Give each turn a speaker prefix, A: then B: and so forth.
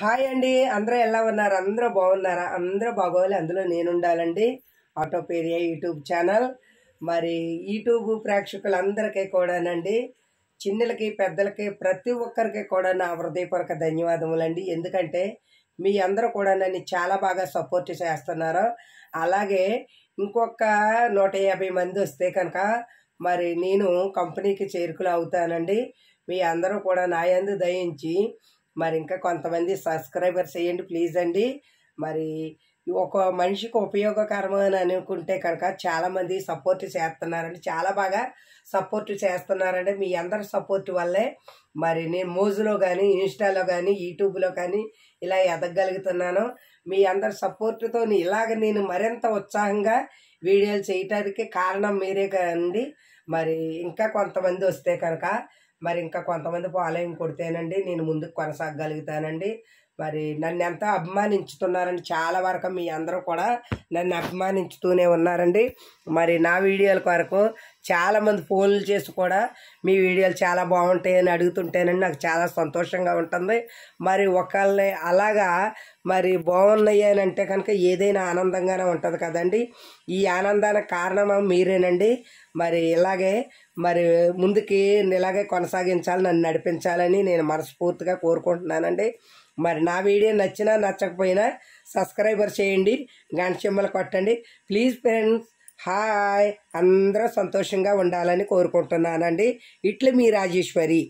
A: hi అండి అందరూ ఎలా ఉన్నారు అందరూ బాగున్నారా అందరూ బాగోవాలి అందులో నేను ఉండాలండి ఆటోపేరియా యూట్యూబ్ ఛానల్ మరి యూట్యూబ్ ప్రేక్షకులందరికీ కూడానండి చిన్నలకి పెద్దలకి ప్రతి ఒక్కరికి కూడా నా హృదయపూర్వక ధన్యవాదములండి ఎందుకంటే మీ అందరూ కూడా నన్ను చాలా బాగా సపోర్ట్ చేస్తున్నారు అలాగే ఇంకొక నూట యాభై మంది వస్తే కనుక మరి నేను కంపెనీకి చేరుకులు అవుతానండి మీ అందరూ కూడా నా దయించి మరి ఇంకా కొంతమంది సబ్స్క్రైబర్ చేయండి ప్లీజ్ అండి మరి ఒక మనిషికి ఉపయోగకరం అని అనుకుంటే కనుక చాలామంది సపోర్ట్ చేస్తున్నారండి చాలా బాగా సపోర్ట్ చేస్తున్నారండి మీ అందరి సపోర్ట్ వల్లే మరి నేను మోజులో కానీ ఇన్స్టాలో కానీ యూట్యూబ్లో కానీ ఇలా ఎదగగలుగుతున్నాను మీ అందరి సపోర్ట్తో ఇలాగ నేను మరింత ఉత్సాహంగా వీడియోలు చేయటానికి కారణం మీరే కదండి మరి ఇంకా కొంతమంది వస్తే కనుక మరి ఇంకా కొంతమంది పాలయం కొడితేనండి నేను ముందుకు కొనసాగగలుగుతానండి మరి నన్ను ఎంత అభిమానించుతున్నారని చాలా వరకు మీ అందరూ కూడా నన్ను అభిమానించుతూనే ఉన్నారండి మరి నా వీడియోల కొరకు చాలామంది ఫోన్లు చేసి కూడా మీ వీడియోలు చాలా బాగుంటాయి అని అడుగుతుంటేనండి నాకు చాలా సంతోషంగా ఉంటుంది మరి ఒకళ్ళని అలాగా మరి బాగున్నాయి అని అంటే కనుక ఏదైనా ఆనందంగానే ఉంటుంది కదండి ఈ ఆనందానికి కారణం మీరేనండి మరి ఇలాగే మరి ముందుకి ఇలాగే కొనసాగించాలి నన్ను నడిపించాలని నేను మనస్ఫూర్తిగా కోరుకుంటున్నానండి మరి నా వీడియో నచ్చినా నచ్చకపోయినా సబ్స్క్రైబర్ చేయండి గంట చెమ్మలు కొట్టండి ప్లీజ్ ఫ్రెండ్స్ హాయ్ అందరూ సంతోషంగా ఉండాలని కోరుకుంటున్నానండి ఇట్లు మీ రాజేశ్వరి